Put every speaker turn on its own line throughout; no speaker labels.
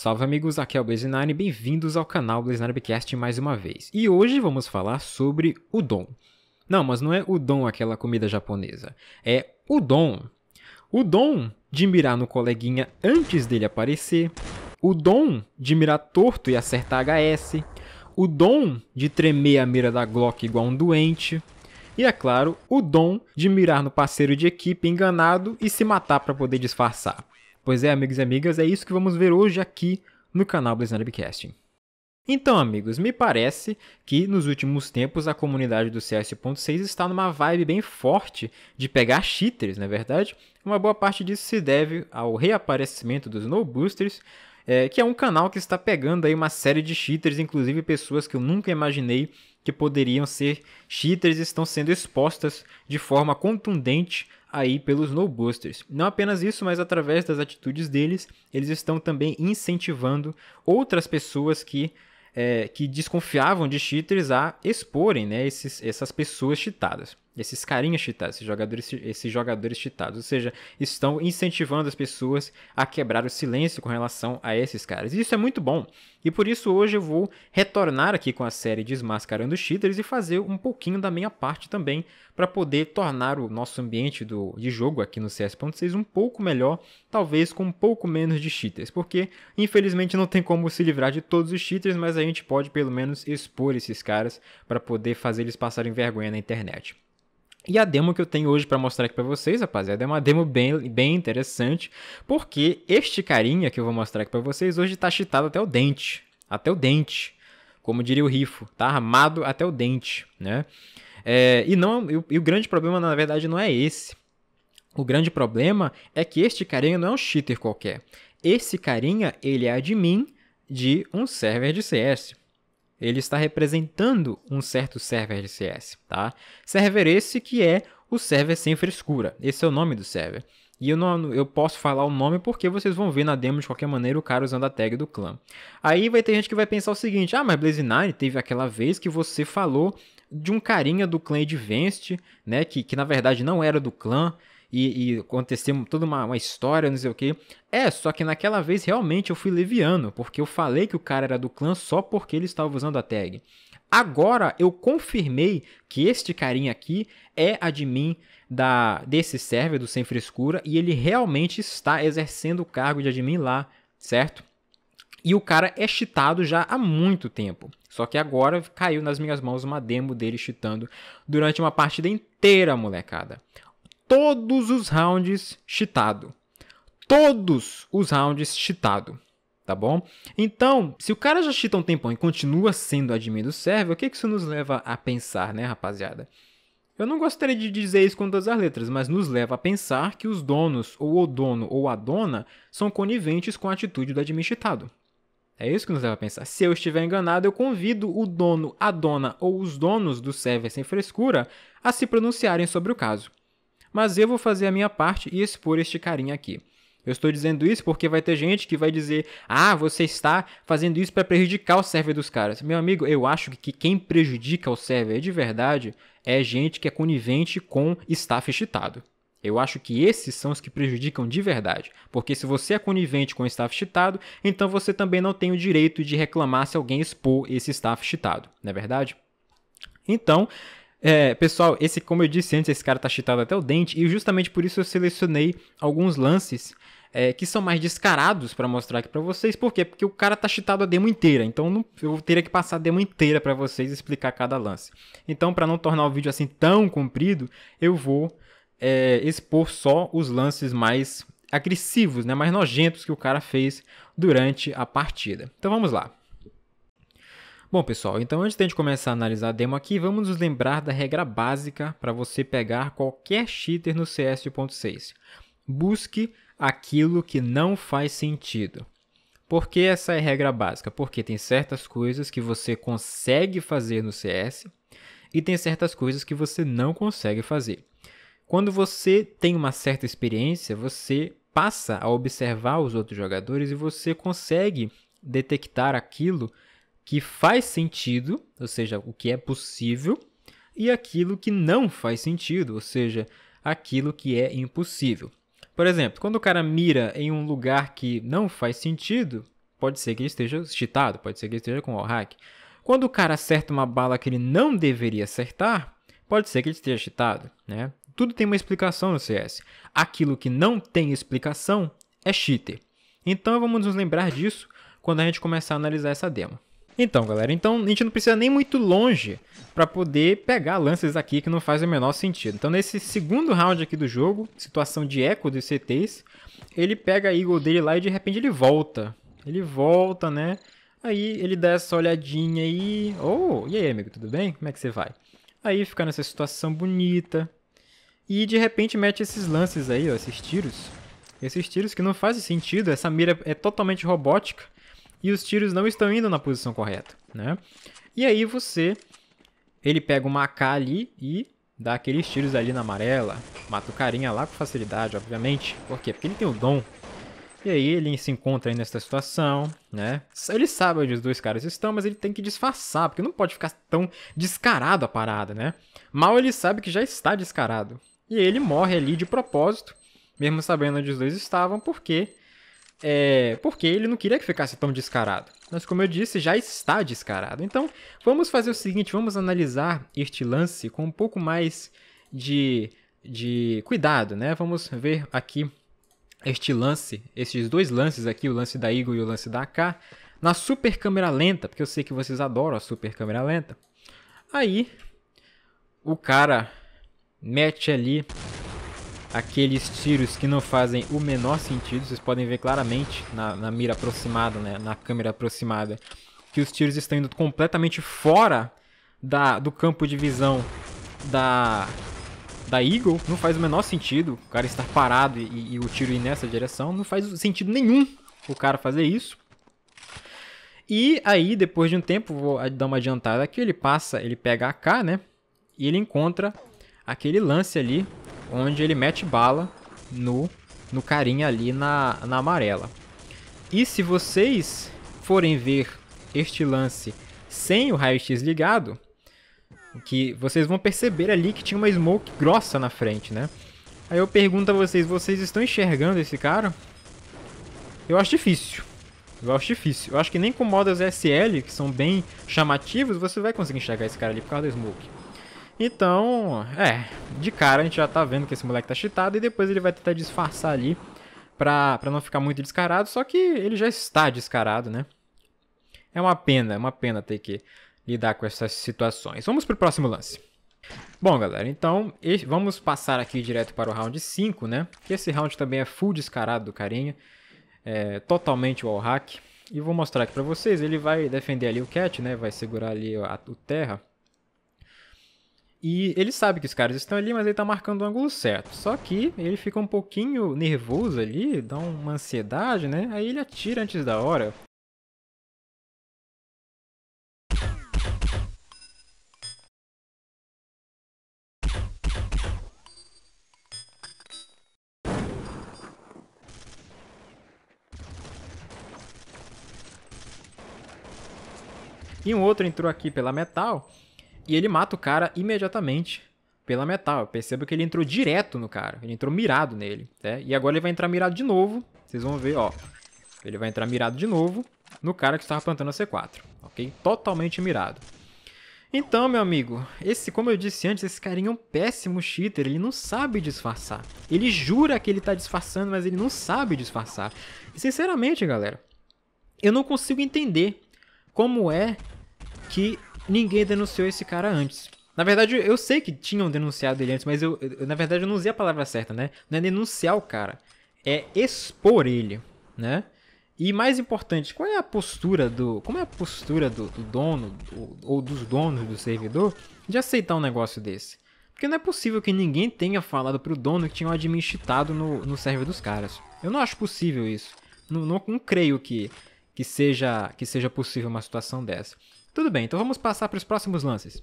Salve amigos, aqui é o Blazinari, bem-vindos ao canal BlazinariBcast mais uma vez. E hoje vamos falar sobre udon. Não, mas não é udon aquela comida japonesa, é udon. Udon de mirar no coleguinha antes dele aparecer, udon de mirar torto e acertar HS, udon de tremer a mira da Glock igual um doente, e é claro, o dom de mirar no parceiro de equipe enganado e se matar para poder disfarçar. Pois é, amigos e amigas, é isso que vamos ver hoje aqui no canal Blizzardcast. Então, amigos, me parece que nos últimos tempos a comunidade do CS.6 está numa vibe bem forte de pegar cheaters, na é verdade. Uma boa parte disso se deve ao reaparecimento dos No Boosters, é, que é um canal que está pegando aí uma série de cheaters, inclusive pessoas que eu nunca imaginei que poderiam ser cheaters estão sendo expostas de forma contundente aí pelos no-busters. Não apenas isso, mas através das atitudes deles, eles estão também incentivando outras pessoas que, é, que desconfiavam de cheaters a exporem né, esses, essas pessoas cheatadas. Esses carinhas cheatados, esses jogadores, esses jogadores cheatados. Ou seja, estão incentivando as pessoas a quebrar o silêncio com relação a esses caras. E isso é muito bom. E por isso hoje eu vou retornar aqui com a série Desmascarando Cheaters e fazer um pouquinho da minha parte também para poder tornar o nosso ambiente do, de jogo aqui no CS.6 um pouco melhor, talvez com um pouco menos de cheaters, porque infelizmente não tem como se livrar de todos os cheaters, mas a gente pode pelo menos expor esses caras para poder fazer eles passarem vergonha na internet. E a demo que eu tenho hoje para mostrar aqui para vocês, rapaziada, é uma demo bem, bem interessante, porque este carinha que eu vou mostrar aqui para vocês hoje tá cheatado até o dente, até o dente, como diria o Rifo, tá armado até o dente, né? É, e, não, e o, e o grande problema, na verdade, não é esse. O grande problema é que este carinha não é um cheater qualquer. Esse carinha, ele é admin de um server de CS ele está representando um certo server de CS, tá? Server esse que é o server sem frescura. Esse é o nome do server. E eu, não, eu posso falar o nome porque vocês vão ver na demo de qualquer maneira o cara usando a tag do clã. Aí vai ter gente que vai pensar o seguinte: ah, mas Blaze9 teve aquela vez que você falou de um carinha do clã Advanced, né? Que, que na verdade não era do clã e, e aconteceu toda uma, uma história, não sei o que. É, só que naquela vez realmente eu fui leviano, porque eu falei que o cara era do clã só porque ele estava usando a tag. Agora eu confirmei que este carinha aqui é admin da, desse server do Sem Frescura e ele realmente está exercendo o cargo de admin lá, certo? E o cara é cheatado já há muito tempo. Só que agora caiu nas minhas mãos uma demo dele cheatando durante uma partida inteira, molecada todos os rounds cheatado. Todos os rounds cheatado, tá bom? Então, se o cara já cheata um tempão e continua sendo admin do server, o que, que isso nos leva a pensar, né, rapaziada? Eu não gostaria de dizer isso com todas as letras, mas nos leva a pensar que os donos, ou o dono ou a dona, são coniventes com a atitude do admin cheatado. É isso que nos leva a pensar. Se eu estiver enganado, eu convido o dono, a dona ou os donos do server sem frescura a se pronunciarem sobre o caso mas eu vou fazer a minha parte e expor este carinha aqui. Eu estou dizendo isso porque vai ter gente que vai dizer: ah, você está fazendo isso para prejudicar o server dos caras. Meu amigo, eu acho que quem prejudica o server de verdade é gente que é conivente com staff cheatado. Eu acho que esses são os que prejudicam de verdade, porque se você é conivente com staff cheatado, então você também não tem o direito de reclamar se alguém expor esse staff cheatado, não é verdade? Então, é, pessoal, esse, como eu disse antes, esse cara tá cheatado até o dente, e justamente por isso eu selecionei alguns lances é, que são mais descarados para mostrar aqui para vocês. Por quê? Porque o cara tá cheatado a demo inteira, então não, eu teria que passar a demo inteira para vocês explicar cada lance. Então, para não tornar o vídeo assim tão comprido, eu vou é, expor só os lances mais agressivos, né, mais nojentos que o cara fez durante a partida. Então vamos lá. Bom, pessoal, então antes de a gente começar a analisar a demo aqui, vamos nos lembrar da regra básica para você pegar qualquer cheater no CS 1.6. Busque aquilo que não faz sentido. Por que essa é a regra básica? Porque tem certas coisas que você consegue fazer no CS e tem certas coisas que você não consegue fazer. Quando você tem uma certa experiência, você passa a observar os outros jogadores e você consegue detectar aquilo que faz sentido, ou seja, o que é possível, e aquilo que não faz sentido, ou seja, aquilo que é impossível. Por exemplo, quando o cara mira em um lugar que não faz sentido, pode ser que ele esteja cheatado, pode ser que ele esteja com o hack. Quando o cara acerta uma bala que ele não deveria acertar, pode ser que ele esteja cheatado, né? Tudo tem uma explicação no CS. Aquilo que não tem explicação é cheater. Então vamos nos lembrar disso quando a gente começar a analisar essa demo. Então, galera, então a gente não precisa nem muito longe para poder pegar lances aqui que não faz o menor sentido. Então, nesse segundo round aqui do jogo, situação de eco dos CTs, ele pega a Eagle dele lá e de repente ele volta. Ele volta, né? Aí ele dá essa olhadinha aí. Oh, e aí, amigo, tudo bem? Como é que você vai? Aí fica nessa situação bonita. E de repente mete esses lances aí, ó, esses tiros. Esses tiros que não fazem sentido, essa mira é totalmente robótica e os tiros não estão indo na posição correta, né? E aí você, ele pega uma AK ali e dá aqueles tiros ali na amarela, mata o carinha lá com facilidade, obviamente. Por quê? Porque ele tem o dom. E aí ele se encontra aí nessa situação, né? Ele sabe onde os dois caras estão, mas ele tem que disfarçar, porque não pode ficar tão descarado a parada, né? Mal ele sabe que já está descarado. E ele morre ali de propósito, mesmo sabendo onde os dois estavam, porque é, porque ele não queria que ficasse tão descarado. Mas, como eu disse, já está descarado. Então, vamos fazer o seguinte: vamos analisar este lance com um pouco mais de, de cuidado, né? Vamos ver aqui este lance, esses dois lances aqui, o lance da Eagle e o lance da AK, na super câmera lenta, porque eu sei que vocês adoram a super câmera lenta. Aí, o cara mete ali aqueles tiros que não fazem o menor sentido. Vocês podem ver claramente na, na mira aproximada, né, na câmera aproximada, que os tiros estão indo completamente fora da, do campo de visão da, da Eagle. Não faz o menor sentido o cara estar parado e, e o tiro ir nessa direção. Não faz sentido nenhum o cara fazer isso. E aí, depois de um tempo, vou dar uma adiantada aqui, ele passa, ele pega a AK, né? E ele encontra aquele lance ali onde ele mete bala no, no carinha ali na, na amarela. E se vocês forem ver este lance sem o raio-x ligado, que vocês vão perceber ali que tinha uma smoke grossa na frente, né? Aí eu pergunto a vocês, vocês estão enxergando esse cara? Eu acho difícil. Eu acho difícil. Eu acho que nem com modas SL, que são bem chamativos, você vai conseguir enxergar esse cara ali por causa da smoke. Então, é, de cara a gente já tá vendo que esse moleque tá cheatado e depois ele vai tentar disfarçar ali pra, pra não ficar muito descarado, só que ele já está descarado, né? É uma pena, é uma pena ter que lidar com essas situações. Vamos pro próximo lance. Bom, galera, então vamos passar aqui direto para o round 5, né? Que Esse round também é full descarado do carinha, é, totalmente wallhack. E vou mostrar aqui pra vocês, ele vai defender ali o cat, né? Vai segurar ali a, o terra. E ele sabe que os caras estão ali, mas ele tá marcando o ângulo certo. Só que ele fica um pouquinho nervoso ali, dá uma ansiedade, né? Aí ele atira antes da hora. E um outro entrou aqui pela metal e ele mata o cara imediatamente pela metal. Perceba que ele entrou direto no cara. Ele entrou mirado nele, né? E agora ele vai entrar mirado de novo. Vocês vão ver, ó. Ele vai entrar mirado de novo no cara que estava plantando a C4, ok? Totalmente mirado. Então, meu amigo, esse, como eu disse antes, esse carinha é um péssimo cheater, ele não sabe disfarçar. Ele jura que ele tá disfarçando, mas ele não sabe disfarçar. E, sinceramente, galera, eu não consigo entender como é que ninguém denunciou esse cara antes. Na verdade, eu sei que tinham denunciado ele antes, mas eu, eu na verdade, eu não usei a palavra certa, né? Não é denunciar o cara, é expor ele, né? E mais importante, qual é a postura do. Como é a postura do, do dono do, ou dos donos do servidor de aceitar um negócio desse? Porque não é possível que ninguém tenha falado pro dono que tinha um admin cheatado no, no server dos caras. Eu não acho possível isso. Não, não, não creio que, que, seja, que seja possível uma situação dessa. Tudo bem, então vamos passar para os próximos lances.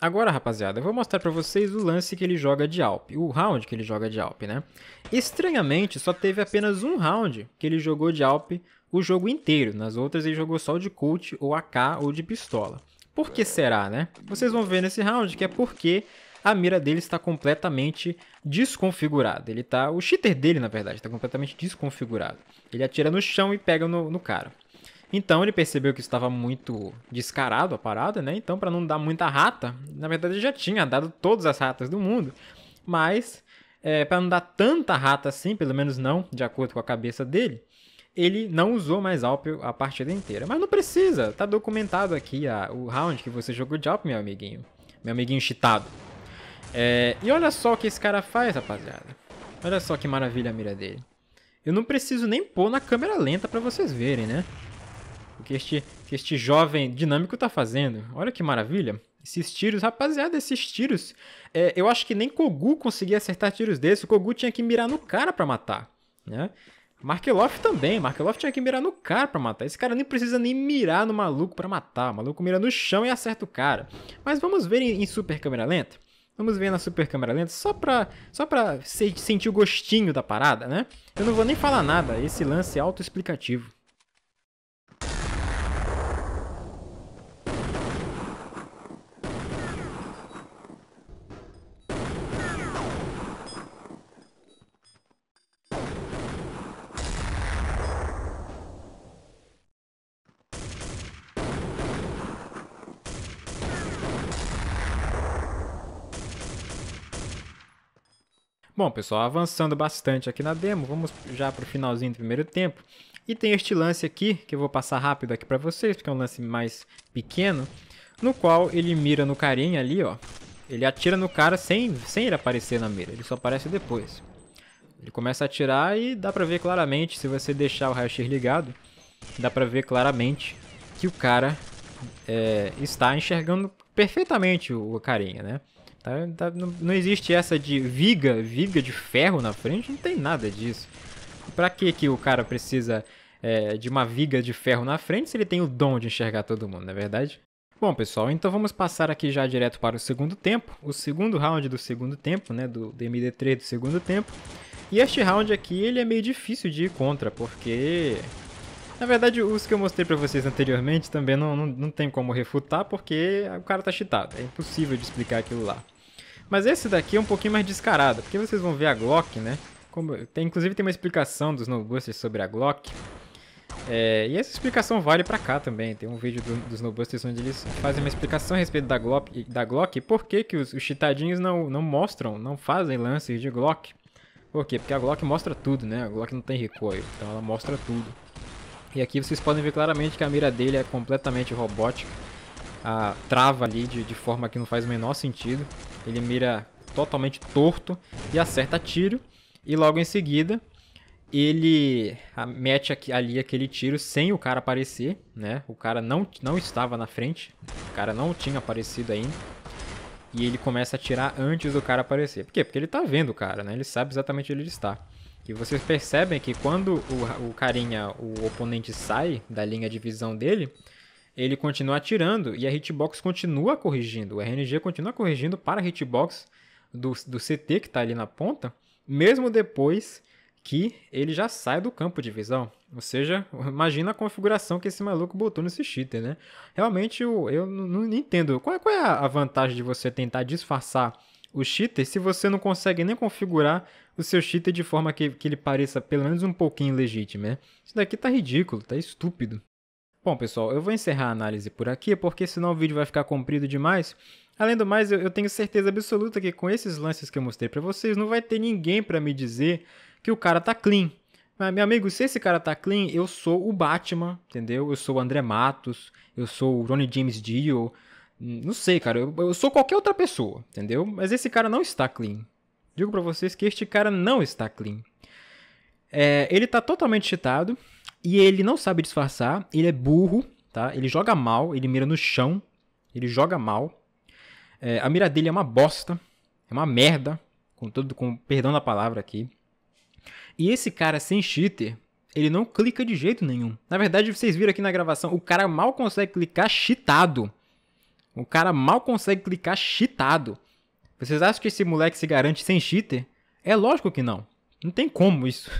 Agora, rapaziada, eu vou mostrar para vocês o lance que ele joga de Alp, o round que ele joga de Alp, né? Estranhamente, só teve apenas um round que ele jogou de Alp o jogo inteiro. Nas outras, ele jogou só de Colt, ou AK, ou de pistola. Por que será, né? Vocês vão ver nesse round que é porque a mira dele está completamente desconfigurada. Ele tá, o cheater dele, na verdade, está completamente desconfigurado. Ele atira no chão e pega no, no cara. Então ele percebeu que estava muito descarado a parada, né? Então, para não dar muita rata, na verdade ele já tinha dado todas as ratas do mundo, mas é, para não dar tanta rata assim, pelo menos não de acordo com a cabeça dele, ele não usou mais Alpio a partida inteira. Mas não precisa, tá documentado aqui a, o round que você jogou de Alpio, meu amiguinho. Meu amiguinho cheatado. É, e olha só o que esse cara faz, rapaziada. Olha só que maravilha a mira dele. Eu não preciso nem pôr na câmera lenta para vocês verem, né? que este, que este jovem dinâmico está fazendo. Olha que maravilha. Esses tiros, rapaziada, esses tiros. É, eu acho que nem Kogu conseguia acertar tiros desses. O Kogu tinha que mirar no cara para matar, né? Markeloff também. Markeloff tinha que mirar no cara pra matar. Esse cara nem precisa nem mirar no maluco pra matar. O maluco mira no chão e acerta o cara. Mas vamos ver em, em super câmera lenta? Vamos ver na super câmera lenta só pra, só pra se, sentir o gostinho da parada, né? Eu não vou nem falar nada. Esse lance é autoexplicativo. pessoal, avançando bastante aqui na demo, vamos já para o finalzinho do primeiro tempo. E tem este lance aqui, que eu vou passar rápido aqui para vocês, porque é um lance mais pequeno, no qual ele mira no carinha ali, ó. Ele atira no cara sem, sem ele aparecer na mira, ele só aparece depois. Ele começa a atirar e dá pra ver claramente, se você deixar o raio-x ligado, dá pra ver claramente que o cara é, está enxergando perfeitamente o carinha, né? Tá, tá, não, não, existe essa de viga, viga de ferro na frente, não tem nada disso. Pra que que o cara precisa é, de uma viga de ferro na frente se ele tem o dom de enxergar todo mundo, não é verdade? Bom, pessoal, então vamos passar aqui já direto para o segundo tempo, o segundo round do segundo tempo, né, do, do MD3 do segundo tempo. E este round aqui, ele é meio difícil de ir contra, porque... Na verdade, os que eu mostrei pra vocês anteriormente também não, não, não tem como refutar, porque o cara tá cheatado, é impossível de explicar aquilo lá. Mas esse daqui é um pouquinho mais descarado, porque vocês vão ver a Glock, né? Como, tem, inclusive tem uma explicação dos Snowbusters sobre a Glock. É, e essa explicação vale pra cá também. Tem um vídeo do, dos Snowbusters onde eles fazem uma explicação a respeito da Glock, da Glock e por que, que os, os chitadinhos não, não mostram, não fazem lances de Glock. Por quê? Porque a Glock mostra tudo, né? A Glock não tem recoil, então ela mostra tudo. E aqui vocês podem ver claramente que a mira dele é completamente robótica a trava ali de, de forma que não faz o menor sentido. Ele mira totalmente torto e acerta tiro. E logo em seguida, ele mete ali aquele tiro sem o cara aparecer, né? O cara não, não estava na frente, o cara não tinha aparecido ainda. E ele começa a atirar antes do cara aparecer. Por quê? Porque ele tá vendo o cara, né? Ele sabe exatamente onde ele está. E vocês percebem que quando o, o carinha, o oponente sai da linha de visão dele, ele continua atirando e a hitbox continua corrigindo. O RNG continua corrigindo para a hitbox do, do CT que está ali na ponta, mesmo depois que ele já sai do campo de visão. Ou seja, imagina a configuração que esse maluco botou nesse cheater, né? Realmente eu, eu não entendo. Qual é, qual é a vantagem de você tentar disfarçar o cheater se você não consegue nem configurar o seu cheater de forma que, que ele pareça pelo menos um pouquinho legítimo, né? Isso daqui tá ridículo, tá estúpido. Bom, pessoal, eu vou encerrar a análise por aqui, porque senão o vídeo vai ficar comprido demais. Além do mais, eu tenho certeza absoluta que com esses lances que eu mostrei para vocês, não vai ter ninguém para me dizer que o cara tá clean. Mas, meu amigo, se esse cara tá clean, eu sou o Batman, entendeu? Eu sou o André Matos, eu sou o Ronnie James Dio, hum, não sei, cara, eu, eu sou qualquer outra pessoa, entendeu? Mas esse cara não está clean. Digo para vocês que este cara não está clean. É, ele tá totalmente cheatado e ele não sabe disfarçar, ele é burro, tá? Ele joga mal, ele mira no chão, ele joga mal. É, a mira dele é uma bosta, é uma merda, com todo com perdão da palavra aqui. E esse cara sem cheater, ele não clica de jeito nenhum. Na verdade, vocês viram aqui na gravação, o cara mal consegue clicar cheatado. O cara mal consegue clicar cheatado. Vocês acham que esse moleque se garante sem cheater? É lógico que não. Não tem como isso.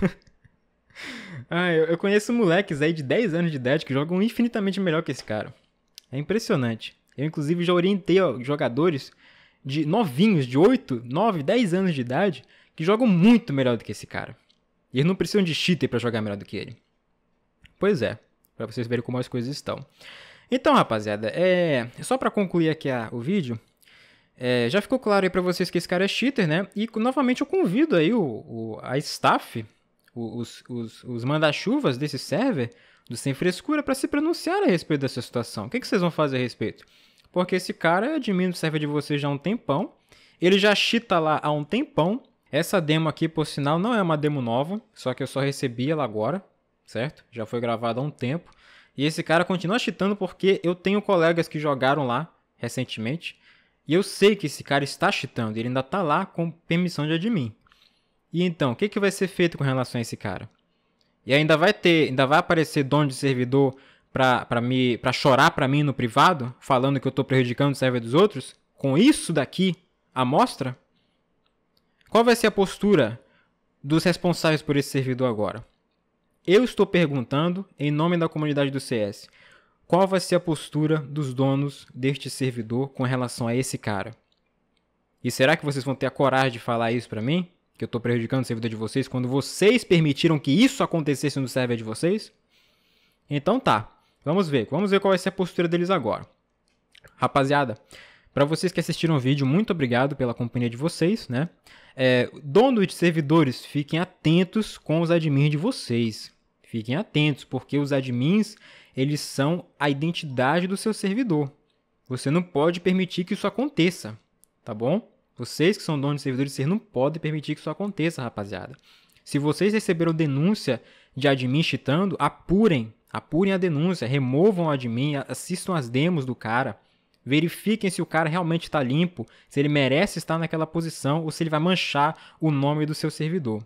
ah, eu, eu conheço moleques aí de 10 anos de idade que jogam infinitamente melhor que esse cara. É impressionante. Eu, inclusive, já orientei ó, jogadores de novinhos, de 8, 9, 10 anos de idade, que jogam muito melhor do que esse cara. E eles não precisam de cheater para jogar melhor do que ele. Pois é, para vocês verem como as coisas estão. Então, rapaziada, é só para concluir aqui a, o vídeo, é, já ficou claro aí para vocês que esse cara é cheater, né? E novamente eu convido aí o, o a staff, os, os, os manda-chuvas desse server, do Sem Frescura, para se pronunciar a respeito dessa situação. O que, que vocês vão fazer a respeito? Porque esse cara admira o server de vocês já há um tempão, ele já cheata lá há um tempão. Essa demo aqui, por sinal, não é uma demo nova, só que eu só recebi ela agora, certo? Já foi gravada há um tempo. E esse cara continua cheatando porque eu tenho colegas que jogaram lá recentemente e eu sei que esse cara está cheatando, ele ainda está lá com permissão de admin. E então, o que, que vai ser feito com relação a esse cara? E ainda vai ter, ainda vai aparecer dono de servidor para me para chorar para mim no privado, falando que eu estou prejudicando o server dos outros? Com isso daqui, a mostra? Qual vai ser a postura dos responsáveis por esse servidor agora? Eu estou perguntando em nome da comunidade do CS. Qual vai ser a postura dos donos deste servidor com relação a esse cara? E será que vocês vão ter a coragem de falar isso para mim? Que eu estou prejudicando o servidor de vocês quando vocês permitiram que isso acontecesse no server de vocês? Então tá, vamos ver. Vamos ver qual vai ser a postura deles agora. Rapaziada, para vocês que assistiram o vídeo, muito obrigado pela companhia de vocês, né? É, donos de servidores, fiquem atentos com os admins de vocês. Fiquem atentos, porque os admins, eles são a identidade do seu servidor. Você não pode permitir que isso aconteça, tá bom? Vocês que são donos de servidores, vocês não podem permitir que isso aconteça, rapaziada. Se vocês receberam denúncia de admin cheatando, apurem, apurem a denúncia, removam o admin, assistam as demos do cara, verifiquem se o cara realmente está limpo, se ele merece estar naquela posição ou se ele vai manchar o nome do seu servidor.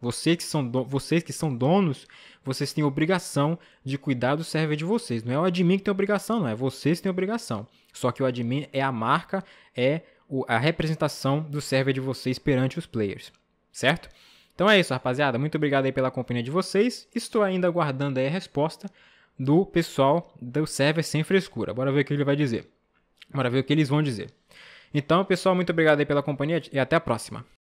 Vocês que são, do... vocês que são donos, vocês têm obrigação de cuidar do server de vocês. Não é o admin que tem obrigação, não. É vocês que têm obrigação. Só que o admin é a marca, é a representação do server de vocês perante os players. Certo? Então é isso, rapaziada. Muito obrigado aí pela companhia de vocês. Estou ainda aguardando aí a resposta do pessoal do server sem frescura. Bora ver o que ele vai dizer. Bora ver o que eles vão dizer. Então, pessoal, muito obrigado aí pela companhia e até a próxima.